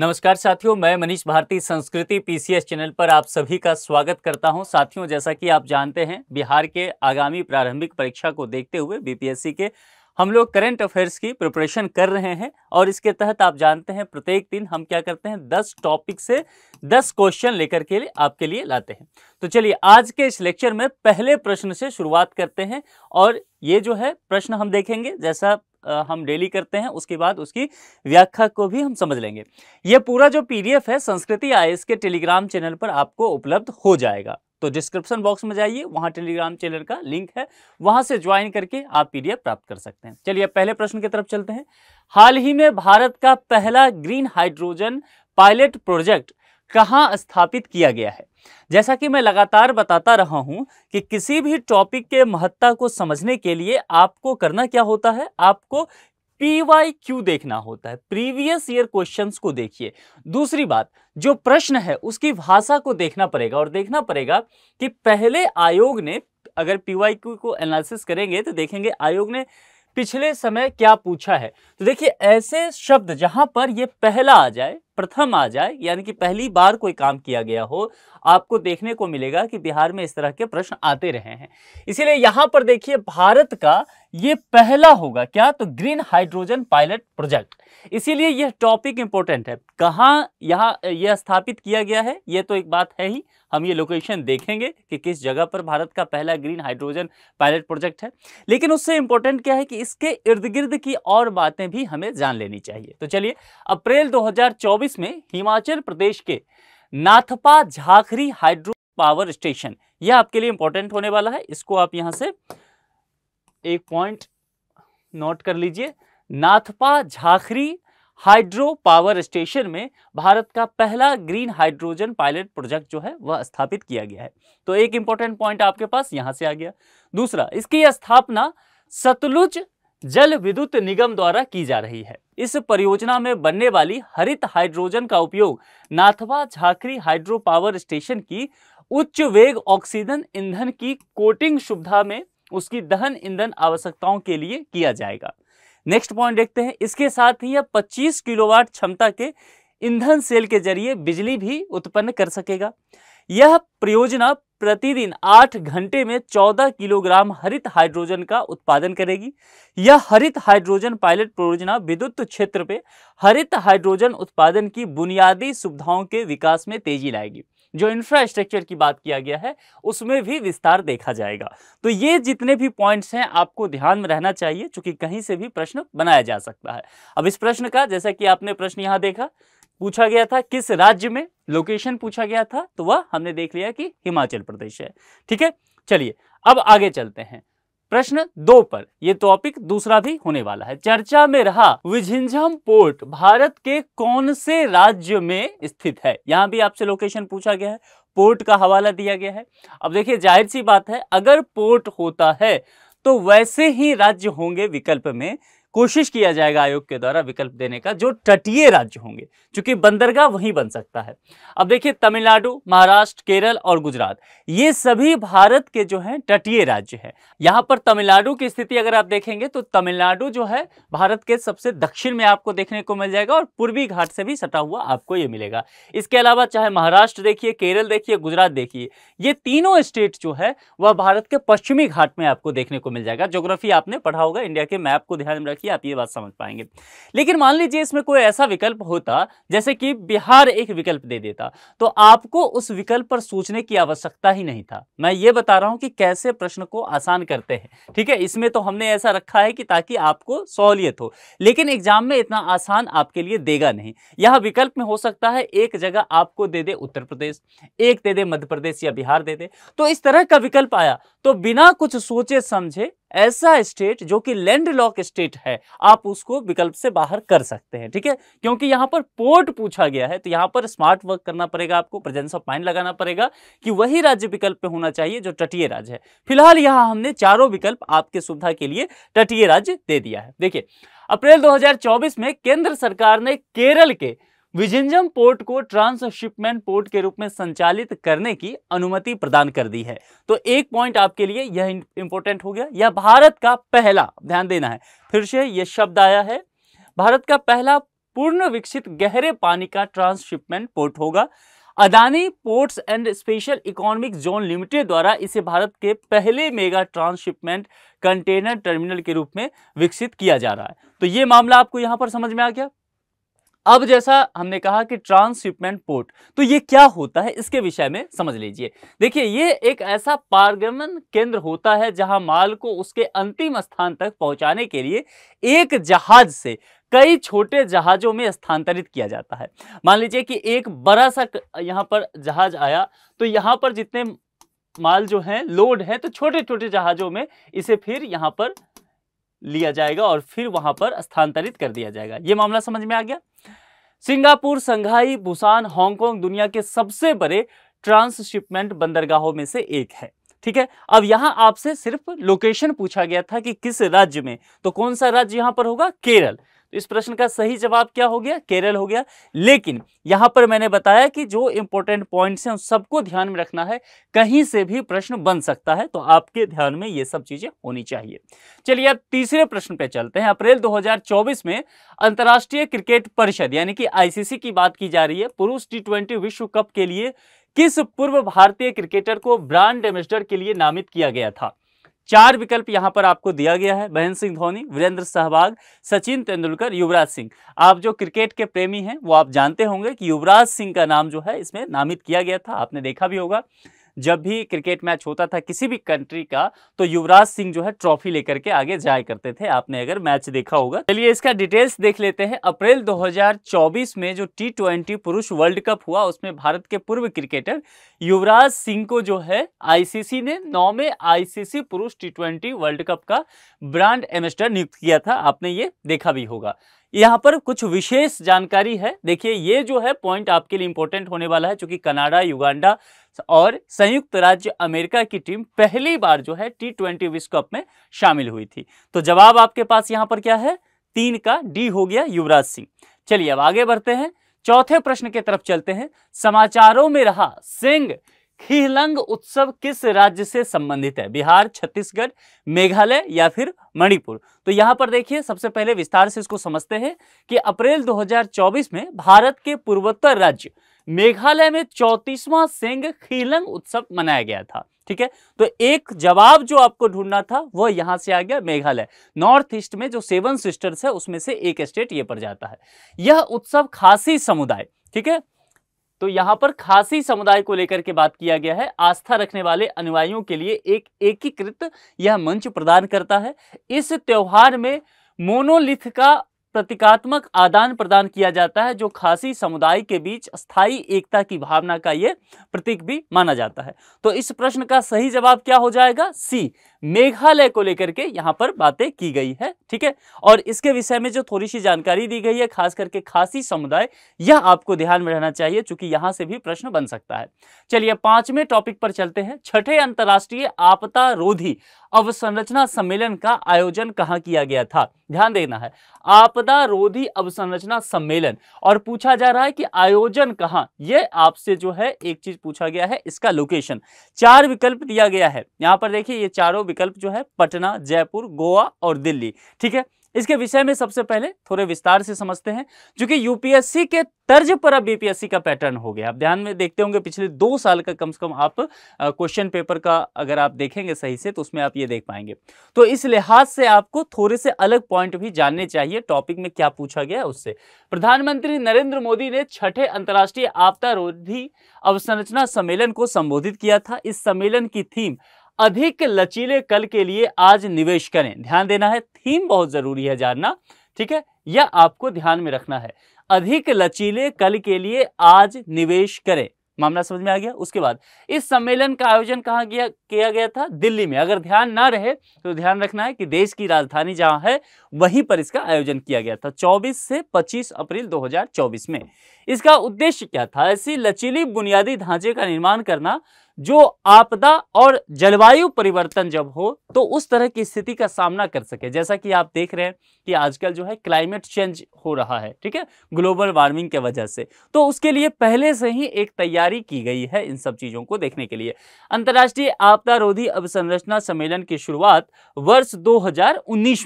नमस्कार साथियों मैं मनीष भारती संस्कृति पीसीएस चैनल पर आप सभी का स्वागत करता हूं साथियों जैसा कि आप जानते हैं बिहार के आगामी प्रारंभिक परीक्षा को देखते हुए बीपीएससी के हम लोग करंट अफेयर्स की प्रिपरेशन कर रहे हैं और इसके तहत आप जानते हैं प्रत्येक दिन हम क्या करते हैं दस टॉपिक से दस क्वेश्चन लेकर के लिए आपके लिए लाते हैं तो चलिए आज के इस लेक्चर में पहले प्रश्न से शुरुआत करते हैं और ये जो है प्रश्न हम देखेंगे जैसा हम डेली करते हैं उसके बाद उसकी व्याख्या को भी हम समझ लेंगे ये पूरा जो पीडीएफ है संस्कृति आई के टेलीग्राम चैनल पर आपको उपलब्ध हो जाएगा तो डिस्क्रिप्शन बॉक्स में जाइए वहां टेलीग्राम चैनल का लिंक है वहां से ज्वाइन करके आप पीडीएफ प्राप्त कर सकते हैं चलिए पहले प्रश्न की तरफ चलते हैं हाल ही में भारत का पहला ग्रीन हाइड्रोजन पायलट प्रोजेक्ट कहाँ स्थापित किया गया है जैसा कि मैं लगातार बताता रहा हूं कि किसी भी टॉपिक के महत्ता को समझने के लिए आपको करना क्या होता है आपको पी वाई क्यू देखना होता है प्रीवियस ईयर क्वेश्चंस को देखिए दूसरी बात जो प्रश्न है उसकी भाषा को देखना पड़ेगा और देखना पड़ेगा कि पहले आयोग ने अगर पी वाई क्यू को एनालिसिस करेंगे तो देखेंगे आयोग ने पिछले समय क्या पूछा है तो देखिए ऐसे शब्द जहां पर ये पहला आ जाए प्रथम आ जाए यानी कि पहली बार कोई काम किया गया हो आपको देखने को मिलेगा कि बिहार में इस तरह के प्रश्न आते रहे हैं इसीलिए यहां पर देखिए भारत का ये पहला होगा क्या तो ग्रीन हाइड्रोजन पायलट प्रोजेक्ट इसीलिए यह टॉपिक इंपॉर्टेंट है कहाँ यहाँ यह स्थापित किया गया है यह तो एक बात है ही हम ये लोकेशन देखेंगे कि किस जगह पर भारत का पहला ग्रीन हाइड्रोजन पायलट प्रोजेक्ट है लेकिन उससे इंपॉर्टेंट क्या है कि इसके इर्द गिर्द की और बातें भी हमें जान लेनी चाहिए तो चलिए अप्रैल 2024 में हिमाचल प्रदेश के Nathpa Jhakri hydro power station यह आपके लिए इंपॉर्टेंट होने वाला है इसको आप यहां से एक पॉइंट नोट कर लीजिए Nathpa Jhakri hydro power station में भारत का पहला ग्रीन हाइड्रोजन पायलट प्रोजेक्ट जो है वह स्थापित किया गया है तो एक इंपॉर्टेंट पॉइंट आपके पास यहां से आ गया दूसरा इसकी स्थापना सतलुज जल विद्युत निगम द्वारा की जा रही है इस परियोजना में बनने वाली हरित हाइड्रोजन का उपयोग Nathpa Jhakri hydro power station की उच्च वेग ऑक्सीजन ईंधन की कोटिंग सुविधा में उसकी दहन ईंधन आवश्यकताओं के लिए किया जाएगा नेक्स्ट पॉइंट देखते हैं इसके साथ ही यह 25 किलोवाट क्षमता के ईंधन सेल के जरिए बिजली भी उत्पन्न कर सकेगा यह परियोजना प्रतिदिन आठ घंटे में चौदह किलोग्राम हरित हाइड्रोजन का उत्पादन करेगी यह हरित हाइड्रोजन पायलट परियोजना विद्युत क्षेत्र पे हरित हाइड्रोजन उत्पादन की बुनियादी सुविधाओं के विकास में तेजी लाएगी जो इंफ्रास्ट्रक्चर की बात किया गया है उसमें भी विस्तार देखा जाएगा तो ये जितने भी पॉइंट्स हैं आपको ध्यान में रहना चाहिए चूंकि कहीं से भी प्रश्न बनाया जा सकता है अब इस प्रश्न का जैसा कि आपने प्रश्न यहाँ देखा पूछा गया था किस राज्य में लोकेशन पूछा गया था तो वह हमने देख लिया कि हिमाचल प्रदेश है ठीक है चलिए अब आगे चलते हैं प्रश्न दो पर यह टॉपिक दूसरा भी होने वाला है चर्चा में रहा विझिंझम पोर्ट भारत के कौन से राज्य में स्थित है यहां भी आपसे लोकेशन पूछा गया है पोर्ट का हवाला दिया गया है अब देखिए जाहिर सी बात है अगर पोर्ट होता है तो वैसे ही राज्य होंगे विकल्प में कोशिश किया जाएगा आयोग के द्वारा विकल्प देने का जो तटीय राज्य होंगे चूंकि बंदरगाह वहीं बन सकता है अब देखिए तमिलनाडु महाराष्ट्र केरल और गुजरात ये सभी भारत के जो हैं तटीय राज्य हैं यहाँ पर तमिलनाडु की स्थिति अगर आप देखेंगे तो तमिलनाडु जो है भारत के सबसे दक्षिण में आपको देखने को मिल जाएगा और पूर्वी घाट से भी सटा हुआ आपको ये मिलेगा इसके अलावा चाहे महाराष्ट्र देखिए केरल देखिए गुजरात देखिए ये तीनों स्टेट जो है वह भारत के पश्चिमी घाट में आपको देखने को मिल जाएगा जोग्राफी आपने पढ़ा होगा इंडिया के मैप को ध्यान में रखिए देखिए आप ये बात समझ पाएंगे लेकिन मान लीजिए इसमें कोई ऐसा विकल्प होता जैसे कि बिहार एक विकल्प दे देता तो आपको उस विकल्प पर सोचने की आवश्यकता ही नहीं था मैं ये बता रहा हूं कि कैसे प्रश्न को आसान करते हैं ठीक है इसमें तो हमने ऐसा रखा है कि ताकि आपको सहूलियत हो लेकिन एग्जाम में इतना आसान आपके लिए देगा नहीं यह विकल्प में हो सकता है एक जगह आपको दे दे उत्तर प्रदेश एक दे दे मध्य प्रदेश या बिहार दे दे तो इस तरह का विकल्प आया तो बिना कुछ सोचे समझे ऐसा स्टेट जो कि लैंड लॉक स्टेट है आप उसको विकल्प से बाहर कर सकते हैं ठीक है क्योंकि यहां पर पोर्ट पूछा गया है तो यहां पर स्मार्ट वर्क करना पड़ेगा आपको प्रेजेंस ऑफ माइंड लगाना पड़ेगा कि वही राज्य विकल्प पे होना चाहिए जो तटीय राज्य है फिलहाल यहां हमने चारों विकल्प आपके सुविधा के लिए तटीय राज्य दे दिया है देखिए अप्रैल दो में केंद्र सरकार ने केरल के विजिंजम पोर्ट को ट्रांसशिपमेंट पोर्ट के रूप में संचालित करने की अनुमति प्रदान कर दी है तो एक पॉइंट आपके लिए यह इंपॉर्टेंट हो गया यह भारत का पहला ध्यान देना है फिर से यह शब्द आया है भारत का पहला पूर्ण विकसित गहरे पानी का ट्रांसशिपमेंट पोर्ट होगा Adani ports and special economic zone limited द्वारा इसे भारत के पहले मेगा ट्रांसशिपमेंट कंटेनर टर्मिनल के रूप में विकसित किया जा रहा है तो ये मामला आपको यहाँ पर समझ में आ गया अब जैसा हमने कहा कि ट्रांसशिपमेंट पोर्ट तो ये क्या होता है इसके विषय में समझ लीजिए देखिए ये एक ऐसा पारगमन केंद्र होता है जहां माल को उसके अंतिम स्थान तक पहुंचाने के लिए एक जहाज से कई छोटे जहाजों में स्थानांतरित किया जाता है मान लीजिए कि एक बड़ा सा यहाँ पर जहाज आया तो यहाँ पर जितने माल जो है लोड है तो छोटे छोटे जहाजों में इसे फिर यहाँ पर लिया जाएगा और फिर वहां पर स्थानांतरित कर दिया जाएगा ये मामला समझ में आ गया सिंगापुर संघाई भूसान हांगकांग दुनिया के सबसे बड़े ट्रांसशिपमेंट बंदरगाहों में से एक है ठीक है अब यहां आपसे सिर्फ लोकेशन पूछा गया था कि किस राज्य में तो कौन सा राज्य यहां पर होगा केरल इस प्रश्न का सही जवाब क्या हो गया केरल हो गया लेकिन यहां पर मैंने बताया कि जो इंपॉर्टेंट पॉइंट्स हैं उन सबको ध्यान में रखना है कहीं से भी प्रश्न बन सकता है तो आपके ध्यान में ये सब चीज़ें होनी चाहिए चलिए अब तीसरे प्रश्न पे चलते हैं अप्रैल 2024 में अंतर्राष्ट्रीय क्रिकेट परिषद यानी कि आईसीसी की बात की जा रही है पुरुष टी विश्व कप के लिए किस पूर्व भारतीय क्रिकेटर को ब्रांड एम्बेसडर के लिए नामित किया गया था चार विकल्प यहां पर आपको दिया गया है महेंद्र सिंह धोनी वीरेंद्र सहवाग सचिन तेंदुलकर युवराज सिंह आप जो क्रिकेट के प्रेमी हैं वो आप जानते होंगे कि युवराज सिंह का नाम जो है इसमें नामित किया गया था आपने देखा भी होगा जब भी क्रिकेट मैच होता था किसी भी कंट्री का तो युवराज सिंह जो है ट्रॉफी लेकर के आगे जाया करते थे आपने अगर मैच देखा होगा चलिए इसका डिटेल्स देख लेते हैं अप्रैल 2024 में जो टी ट्वेंटी पुरुष वर्ल्ड कप हुआ उसमें भारत के पूर्व क्रिकेटर युवराज सिंह को जो है आईसीसी ने नौवे आईसीसी पुरुष टी वर्ल्ड कप का ब्रांड एम्बेसडर नियुक्त किया था आपने ये देखा भी होगा यहाँ पर कुछ विशेष जानकारी है देखिए ये जो है पॉइंट आपके लिए इंपॉर्टेंट होने वाला है चूंकि कनाडा युगांडा और संयुक्त राज्य अमेरिका की टीम पहली बार जो है टी ट्वेंटी विश्व कप में शामिल हुई थी तो जवाब आपके पास यहाँ पर क्या है तीन का डी हो गया युवराज सिंह चलिए अब आगे बढ़ते हैं चौथे प्रश्न के तरफ चलते हैं समाचारों में रहा सिंह खिहलंग उत्सव किस राज्य से संबंधित है बिहार छत्तीसगढ़ मेघालय या फिर मणिपुर तो यहाँ पर देखिए सबसे पहले विस्तार से इसको समझते हैं कि अप्रैल 2024 में भारत के पूर्वोत्तर राज्य मेघालय में चौतीसवां सेंग खीलंग उत्सव मनाया गया था ठीक है तो एक जवाब जो आपको ढूंढना था वह यहां से आ गया मेघालय नॉर्थ ईस्ट में जो सेवन सिस्टर्स है उसमें से एक स्टेट ये पर जाता है यह उत्सव खासी समुदाय ठीक है तो यहां पर खासी समुदाय को लेकर के बात किया गया है आस्था रखने वाले अनुयायियों के लिए एक एकीकृत यह मंच प्रदान करता है इस त्यौहार में मोनोलिथ का प्रतीकात्मक आदान प्रदान किया जाता है जो खासी समुदाय के बीच स्थायी एकता की भावना का ये प्रतीक भी माना जाता है तो इस प्रश्न का सही जवाब क्या हो जाएगा सी मेघालय को लेकर के यहाँ पर बातें की गई है ठीक है और इसके विषय में जो थोड़ी सी जानकारी दी गई है खास करके खासी समुदाय यह आपको ध्यान में रहना चाहिए चूंकि यहाँ से भी प्रश्न बन सकता है चलिए पांचवें टॉपिक पर चलते हैं छठे अंतर्राष्ट्रीय आपदा रोधी अवसंरचना सम्मेलन का आयोजन कहाँ किया गया था ध्यान देना है आपदा आपदा रोधी अवसंरचना सम्मेलन और पूछा जा रहा है कि आयोजन कहां यह आपसे जो है एक चीज पूछा गया है इसका लोकेशन चार विकल्प दिया गया है यहां पर देखिए ये चारों विकल्प जो है पटना जयपुर गोवा और दिल्ली ठीक है इसके विषय में सबसे पहले थोड़े विस्तार से समझते हैं क्योंकि यूपीएससी के तर्ज पर अब बीपीएससी का पैटर्न हो गया आप ध्यान में देखते होंगे पिछले दो साल का कम से कम आप क्वेश्चन पेपर का अगर आप देखेंगे सही से तो उसमें आप ये देख पाएंगे तो इस लिहाज से आपको थोड़े से अलग पॉइंट भी जानने चाहिए टॉपिक में क्या पूछा गया उससे प्रधानमंत्री नरेंद्र मोदी ने छठे अंतर्राष्ट्रीय आपदा रोधी अवसंरचना सम्मेलन को संबोधित किया था इस सम्मेलन की थीम अधिक लचीले कल के लिए आज निवेश करें ध्यान देना है थीम बहुत जरूरी है जानना ठीक है यह आपको ध्यान में रखना है अधिक लचीले कल के लिए आज निवेश करें मामला समझ में आ गया उसके बाद इस सम्मेलन का आयोजन कहाँ किया किया गया था दिल्ली में अगर ध्यान ना रहे तो ध्यान रखना है कि देश की राजधानी जहाँ है वहीं पर इसका आयोजन किया गया था 24 से 25 अप्रैल 2024 में इसका उद्देश्य क्या था ऐसी लचीली बुनियादी ढांचे का निर्माण करना जो आपदा और जलवायु परिवर्तन जब हो तो उस तरह की स्थिति का सामना कर सके जैसा कि आप देख रहे हैं कि आजकल जो है क्लाइमेट चेंज हो रहा है ठीक है ग्लोबल वार्मिंग के वजह से तो उसके लिए पहले से ही एक तैयारी की गई है इन सब चीज़ों को देखने के लिए अंतर्राष्ट्रीय आपदा रोधी अवसंरचना सम्मेलन की शुरुआत वर्ष दो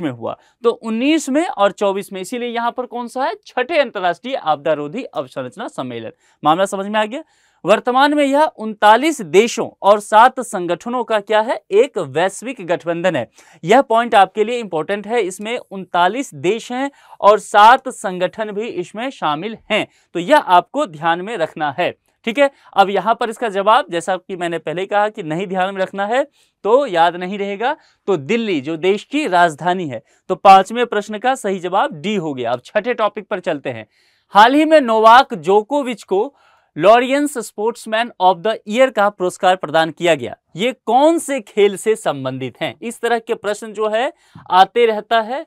में हुआ तो उन्नीस में और चौबीस में इसीलिए यहाँ पर कौन सा है छठे अंतर्राष्ट्रीय आपदा रोधी अवसंरचना सम्मेलन मामला समझ में आ गया वर्तमान में यह उनतालीस देशों और सात संगठनों का क्या है एक वैश्विक गठबंधन है यह पॉइंट आपके लिए इंपॉर्टेंट है इसमें उनतालीस देश हैं और सात संगठन भी इसमें शामिल हैं तो यह आपको ध्यान में रखना है ठीक है अब यहां पर इसका जवाब जैसा कि मैंने पहले कहा कि नहीं ध्यान में रखना है तो याद नहीं रहेगा तो दिल्ली जो देश की राजधानी है तो पांचवें प्रश्न का सही जवाब डी हो गया अब छठे टॉपिक पर चलते हैं हाल ही में नोवाक जोकोविच को Laureus sportsman of the year का पुरस्कार प्रदान किया गया ये कौन से खेल से संबंधित हैं इस तरह के प्रश्न जो है आते रहता है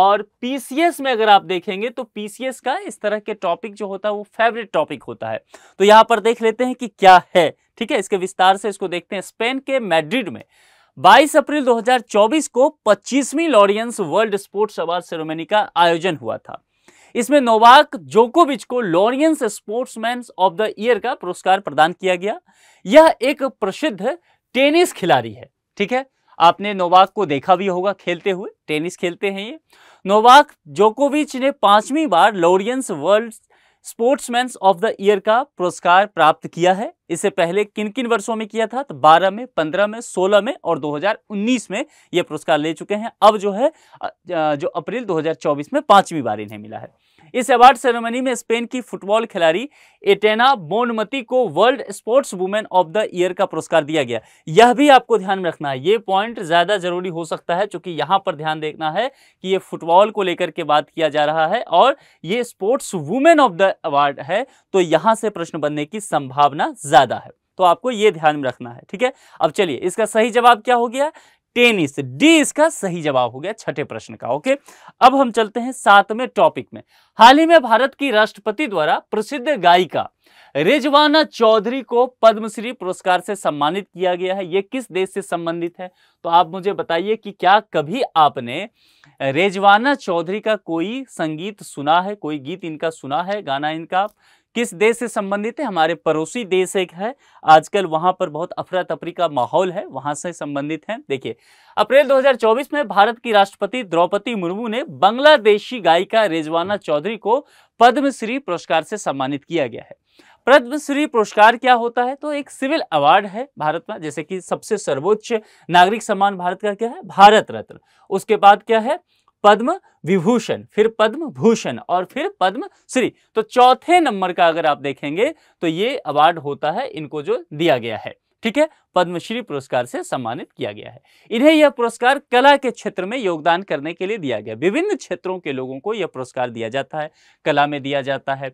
और पीसीएस में अगर आप देखेंगे तो पीसीएस का इस तरह के टॉपिक जो होता है वो फेवरेट टॉपिक होता है तो यहां पर देख लेते हैं कि क्या है ठीक है इसके विस्तार से इसको देखते हैं स्पेन के मैड्रिड में 22 अप्रैल 2024 को 25वीं Laureus world sports award ceremony का आयोजन हुआ था इसमें नोवाक जोकोविच को Laureus sportsman of the year का पुरस्कार प्रदान किया गया यह एक प्रसिद्ध टेनिस खिलाड़ी है ठीक है आपने नोवाक को देखा भी होगा खेलते हुए टेनिस खेलते हैं ये नोवाक जोकोविच ने पांचवी बार Laureus world sportsman of the year का पुरस्कार प्राप्त किया है इसे पहले किन किन वर्षों में किया था तो 12 में 15 में 16 में और 2019 में यह पुरस्कार ले चुके हैं अब जो है जो अप्रैल 2024 में पांचवी बार इन्हें मिला है इस अवार्ड सेरेमनी में स्पेन की फुटबॉल खिलाड़ी एटेना बोनमती को world sports women of the year का पुरस्कार दिया गया यह भी आपको ध्यान में रखना है ये पॉइंट ज़्यादा जरूरी हो सकता है चूंकि यहाँ पर ध्यान देखना है कि ये फुटबॉल को लेकर के बात किया जा रहा है और ये sports women of the award है तो यहाँ से प्रश्न बनने की संभावना ज़्यादा है तो आपको यह ध्यान में रखना है ठीक है अब चलिए इसका सही जवाब क्या हो गया टेनिस डी इसका सही जवाब हो गया छठे प्रश्न का ओके अब हम चलते हैं सातवें टॉपिक में हाल ही में भारत की राष्ट्रपति द्वारा प्रसिद्ध गायिका रिजवाना चौधरी को पद्मश्री पुरस्कार से सम्मानित किया गया है ये किस देश से संबंधित है तो आप मुझे बताइए कि क्या कभी आपने रेजवाना चौधरी का कोई संगीत सुना है कोई गीत इनका सुना है गाना इनका किस देश से संबंधित है हमारे पड़ोसी देश एक है आजकल वहां पर बहुत अफरा तफरी का माहौल है वहां से संबंधित है देखिए अप्रैल 2024 में भारत की राष्ट्रपति द्रौपदी मुर्मू ने बांग्लादेशी गायिका रेजवाना चौधरी को पद्मश्री पुरस्कार से सम्मानित किया गया है पद्मश्री पुरस्कार क्या होता है तो एक सिविल अवार्ड है भारत में जैसे कि सबसे सर्वोच्च नागरिक सम्मान भारत का क्या है भारत रत्न उसके बाद क्या है पद्म विभूषण फिर पद्म भूषण और फिर पद्म श्री तो चौथे नंबर का अगर आप देखेंगे तो ये अवार्ड होता है इनको जो दिया गया है ठीक है पद्मश्री पुरस्कार से सम्मानित किया गया है इन्हें यह पुरस्कार कला के क्षेत्र में योगदान करने के लिए दिया गया विभिन्न क्षेत्रों के लोगों को यह पुरस्कार दिया जाता है कला में दिया जाता है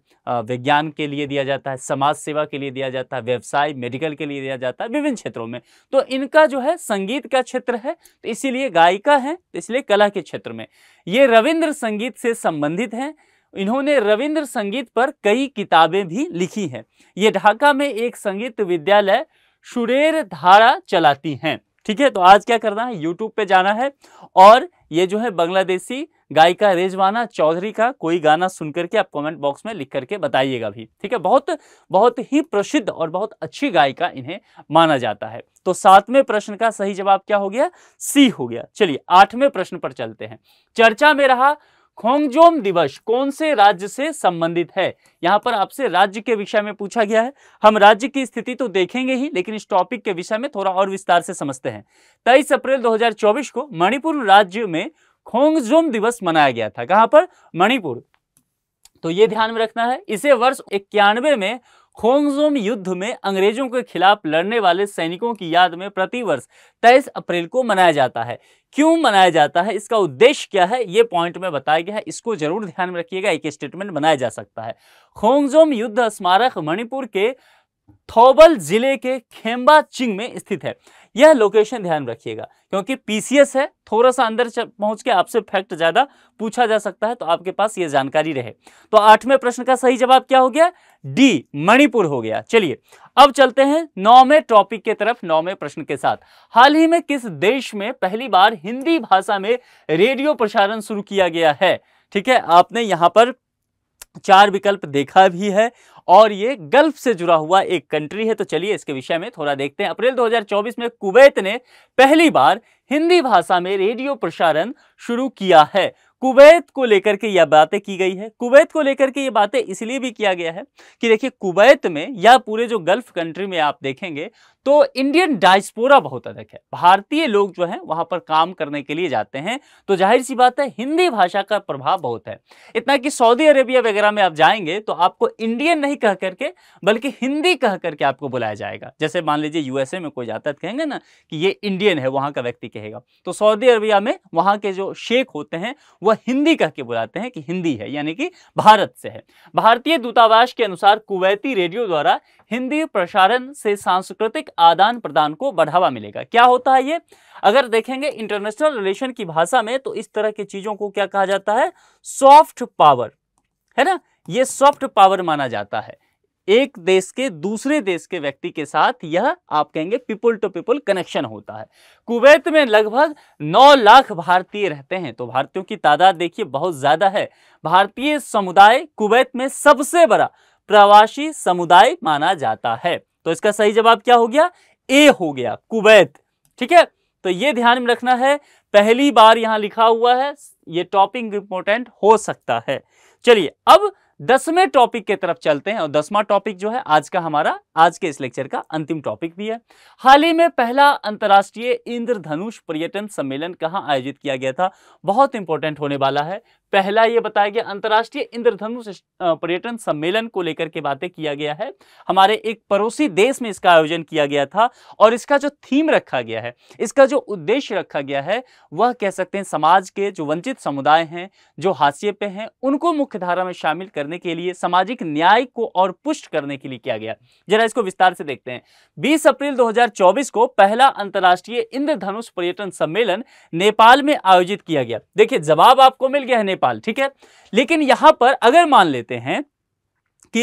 विज्ञान के लिए दिया जाता है समाज सेवा के लिए दिया जाता है व्यवसाय मेडिकल के लिए दिया जाता है विभिन्न क्षेत्रों में तो इनका जो है संगीत का क्षेत्र है तो इसीलिए गायिका है तो इसलिए कला के क्षेत्र में ये रविन्द्र संगीत से संबंधित हैं इन्होंने रविंद्र संगीत पर कई किताबें भी लिखी हैं ये ढाका में एक संगीत विद्यालय सुरेर धारा चलाती हैं ठीक है तो आज क्या करना है यूट्यूब पे जाना है और ये जो है बांग्लादेशी गायिका रेजवाना चौधरी का कोई गाना सुन करके आप कमेंट बॉक्स में लिख करके बताइएगा भी ठीक है बहुत बहुत ही प्रसिद्ध और बहुत अच्छी गायिका इन्हें माना जाता है तो सातवें प्रश्न का सही जवाब क्या हो गया सी हो गया चलिए आठवें प्रश्न पर चलते हैं चर्चा में रहा खोंगजोम दिवस कौन से राज्य से संबंधित है यहाँ पर आपसे राज्य के विषय में पूछा गया है हम राज्य की स्थिति तो देखेंगे ही लेकिन इस टॉपिक के विषय में थोड़ा और विस्तार से समझते हैं तेईस अप्रैल 2024 को मणिपुर राज्य में खोंगजोम दिवस मनाया गया था कहाँ पर मणिपुर तो ये ध्यान में रखना है इसे वर्ष इक्यानवे में खोंगजोम युद्ध में अंग्रेजों के खिलाफ लड़ने वाले सैनिकों की याद में प्रतिवर्ष तेईस अप्रैल को मनाया जाता है क्यों मनाया जाता है इसका उद्देश्य क्या है ये पॉइंट में बताया गया है इसको जरूर ध्यान में रखिएगा एक स्टेटमेंट बनाया जा सकता है खोंगजोम युद्ध स्मारक मणिपुर के थौबल जिले के खेम्बा चिंग में स्थित है यह लोकेशन ध्यान रखिएगा क्योंकि पीसीएस है थोड़ा सा अंदर पहुंच के आपसे फैक्ट ज़्यादा पूछा जा सकता है तो आपके पास यह जानकारी रहे तो आठवें प्रश्न का सही जवाब क्या हो गया डी मणिपुर हो गया चलिए अब चलते हैं नौवें टॉपिक के तरफ नौवें प्रश्न के साथ हाल ही में किस देश में पहली बार हिंदी भाषा में रेडियो प्रसारण शुरू किया गया है ठीक है आपने यहां पर चार विकल्प देखा भी है और ये गल्फ से जुड़ा हुआ एक कंट्री है तो चलिए इसके विषय में थोड़ा देखते हैं अप्रैल 2024 में कुवैत ने पहली बार हिंदी भाषा में रेडियो प्रसारण शुरू किया है कुवैत को लेकर के यह बातें की गई है कुवैत को लेकर के ये बातें इसलिए भी किया गया है कि देखिए कुवैत में या पूरे जो गल्फ कंट्री में आप देखेंगे तो इंडियन डायस्पोरा बहुत अधिक है भारतीय लोग जो हैं वहां पर काम करने के लिए जाते हैं तो जाहिर सी बात है हिंदी भाषा का प्रभाव बहुत है इतना कि सऊदी अरेबिया वगैरह में आप जाएंगे तो आपको इंडियन नहीं कह करके बल्कि हिंदी कह करके आपको बुलाया जाएगा जैसे मान लीजिए यूएसए में कोई जाता है तो कहेंगे ना कि ये इंडियन है वहां का व्यक्ति कहेगा तो सऊदी अरेबिया में वहां के जो शेख होते हैं वो वह हिंदी कह के बुलाते हैं कि हिंदी है यानी कि भारत से है भारतीय दूतावास के अनुसार कुवैती रेडियो द्वारा हिंदी प्रसारण से सांस्कृतिक आदान प्रदान को बढ़ावा मिलेगा क्या होता है ये अगर देखेंगे इंटरनेशनल रिलेशन की भाषा में तो इस तरह की चीज़ों को क्या कहा जाता है सॉफ्ट पावर है ना ये सॉफ्ट पावर माना जाता है एक देश के दूसरे देश के व्यक्ति के साथ यह आप कहेंगे पीपल टू पीपल कनेक्शन होता है कुवैत में लगभग 9 लाख भारतीय रहते हैं तो भारतीयों की तादाद देखिए बहुत ज़्यादा है भारतीय समुदाय कुवैत में सबसे बड़ा प्रवासी समुदाय माना जाता है तो इसका सही जवाब क्या हो गया ए हो गया कुवैत ठीक है तो यह ध्यान में रखना है पहली बार यहां लिखा हुआ है यह टॉपिंग इंपोर्टेंट हो सकता है चलिए अब दसवें टॉपिक के तरफ चलते हैं और दसवां टॉपिक जो है आज का हमारा आज के इस लेक्चर का अंतिम टॉपिक भी है हाल ही में पहला अंतर्राष्ट्रीय इंद्रधनुष पर्यटन सम्मेलन कहाँ आयोजित किया गया था बहुत इंपॉर्टेंट होने वाला है पहला ये बताया गया अंतर्राष्ट्रीय इंद्रधनुष पर्यटन सम्मेलन को लेकर के बातें किया गया है हमारे एक पड़ोसी देश में इसका आयोजन किया गया था और इसका जो थीम रखा गया है इसका जो उद्देश्य रखा गया है वह कह सकते हैं समाज के जो वंचित समुदाय हैं जो हाशिए पे हैं उनको मुख्यधारा में शामिल करने के लिए सामाजिक न्याय को और पुष्ट करने के लिए किया गया जरा इसको विस्तार से देखते हैं बीस अप्रैल दो को पहला अंतर्राष्ट्रीय इंद्रधनुष पर्यटन सम्मेलन नेपाल में आयोजित किया गया देखिए जवाब आपको मिल गया है नेपाल ठीक है लेकिन यहां पर अगर मान लेते हैं कि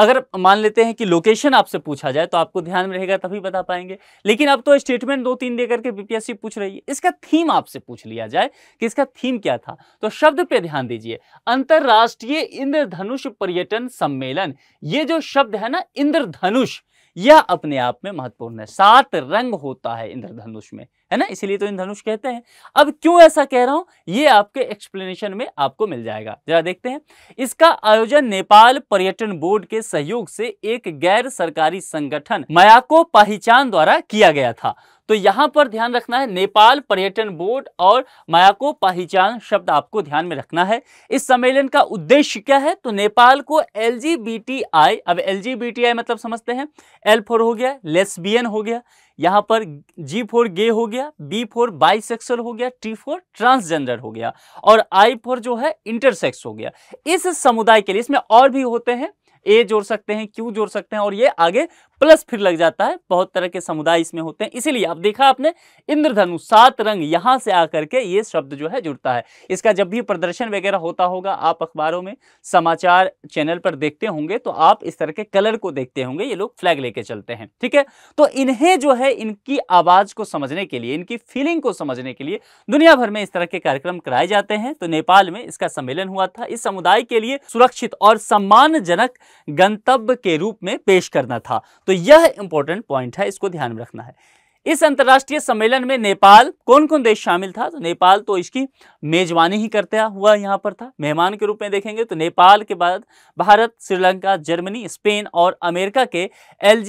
अगर मान लेते हैं कि लोकेशन आपसे पूछा जाए तो आपको ध्यान में रहेगा तभी बता पाएंगे लेकिन अब तो स्टेटमेंट दो तीन दे करके बीपीएससी पूछ रही है इसका थीम आपसे पूछ लिया जाए कि इसका थीम क्या था तो शब्द पे ध्यान दीजिए अंतर्राष्ट्रीय इंद्रधनुष पर्यटन सम्मेलन ये जो शब्द है ना इंद्रधनुष यह अपने आप में महत्वपूर्ण है सात रंग होता है इंद्रधनुष में है ना इसीलिए तो इंद्रधनुष कहते हैं अब क्यों ऐसा कह रहा हूं ये आपके एक्सप्लेनेशन में आपको मिल जाएगा जरा देखते हैं इसका आयोजन नेपाल पर्यटन बोर्ड के सहयोग से एक गैर सरकारी संगठन मयाको पहचान द्वारा किया गया था तो यहां पर ध्यान रखना है नेपाल पर्यटन बोर्ड और मायाको पहचान शब्द आपको ध्यान में रखना है इस सम्मेलन का उद्देश्य क्या है तो नेपाल को एल अब एल मतलब समझते हैं एल फोर हो गया लेसबियन हो गया यहाँ पर जी फोर गे हो गया बी फोर बाइसेक्सुअल हो गया टी फोर ट्रांसजेंडर हो गया और आई फोर जो है इंटरसेक्स हो गया इस समुदाय के लिए इसमें और भी होते हैं ए जोड़ सकते हैं क्यू जोड़ सकते हैं और ये आगे प्लस फिर लग जाता है बहुत तरह के समुदाय इसमें होते हैं इसीलिए आप देखा आपने इंद्रधनु सात रंग यहां से आकर के ये शब्द जो है जुड़ता है इसका जब भी प्रदर्शन वगैरह होता होगा आप अखबारों में समाचार चैनल पर देखते होंगे तो आप इस तरह के कलर को देखते होंगे ये लोग फ्लैग लेके चलते हैं ठीक है तो इन्हें जो है इनकी आवाज को समझने के लिए इनकी फीलिंग को समझने के लिए दुनिया भर में इस तरह के कार्यक्रम कराए जाते हैं तो नेपाल में इसका सम्मेलन हुआ था इस समुदाय के लिए सुरक्षित और सम्मानजनक गंतव्य के रूप में पेश करना था तो तो यह इंपॉर्टेंट पॉइंट है इसको ध्यान में रखना है इस अंतर्राष्ट्रीय सम्मेलन में नेपाल कौन कौन देश शामिल था तो नेपाल तो इसकी मेजबानी ही करता हुआ यहाँ पर था मेहमान के रूप में देखेंगे तो नेपाल के बाद भारत श्रीलंका जर्मनी स्पेन और अमेरिका के एल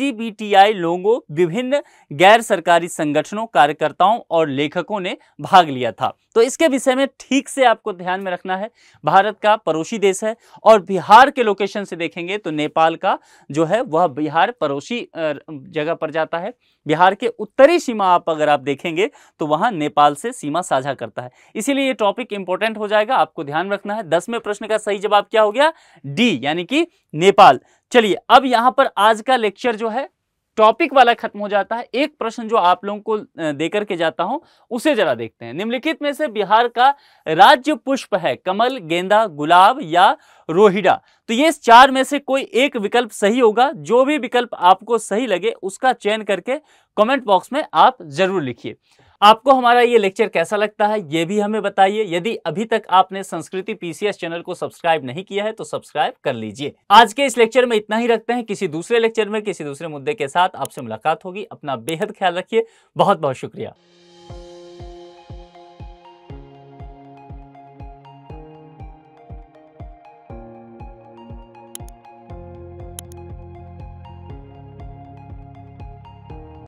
लोगों विभिन्न गैर सरकारी संगठनों कार्यकर्ताओं और लेखकों ने भाग लिया था तो इसके विषय में ठीक से आपको ध्यान में रखना है भारत का पड़ोसी देश है और बिहार के लोकेशन से देखेंगे तो नेपाल का जो है वह बिहार पड़ोसी जगह पर जाता है बिहार के उत्तर उत्तरी सीमा आप अगर आप देखेंगे तो वहां नेपाल से सीमा साझा करता है इसीलिए ये टॉपिक इंपॉर्टेंट हो जाएगा आपको ध्यान रखना है दसवें प्रश्न का सही जवाब क्या हो गया डी यानी कि नेपाल चलिए अब यहां पर आज का लेक्चर जो है टॉपिक वाला खत्म हो जाता है एक प्रश्न जो आप लोगों को देकर के जाता हूं उसे जरा देखते हैं निम्नलिखित में से बिहार का राज्य पुष्प है कमल गेंदा गुलाब या रोहिडा तो ये चार में से कोई एक विकल्प सही होगा जो भी विकल्प आपको सही लगे उसका चयन करके कमेंट बॉक्स में आप जरूर लिखिए आपको हमारा ये लेक्चर कैसा लगता है ये भी हमें बताइए यदि अभी तक आपने संस्कृति पीसीएस चैनल को सब्सक्राइब नहीं किया है तो सब्सक्राइब कर लीजिए आज के इस लेक्चर में इतना ही रखते हैं किसी दूसरे लेक्चर में किसी दूसरे मुद्दे के साथ आपसे मुलाकात होगी अपना बेहद ख्याल रखिए बहुत बहुत शुक्रिया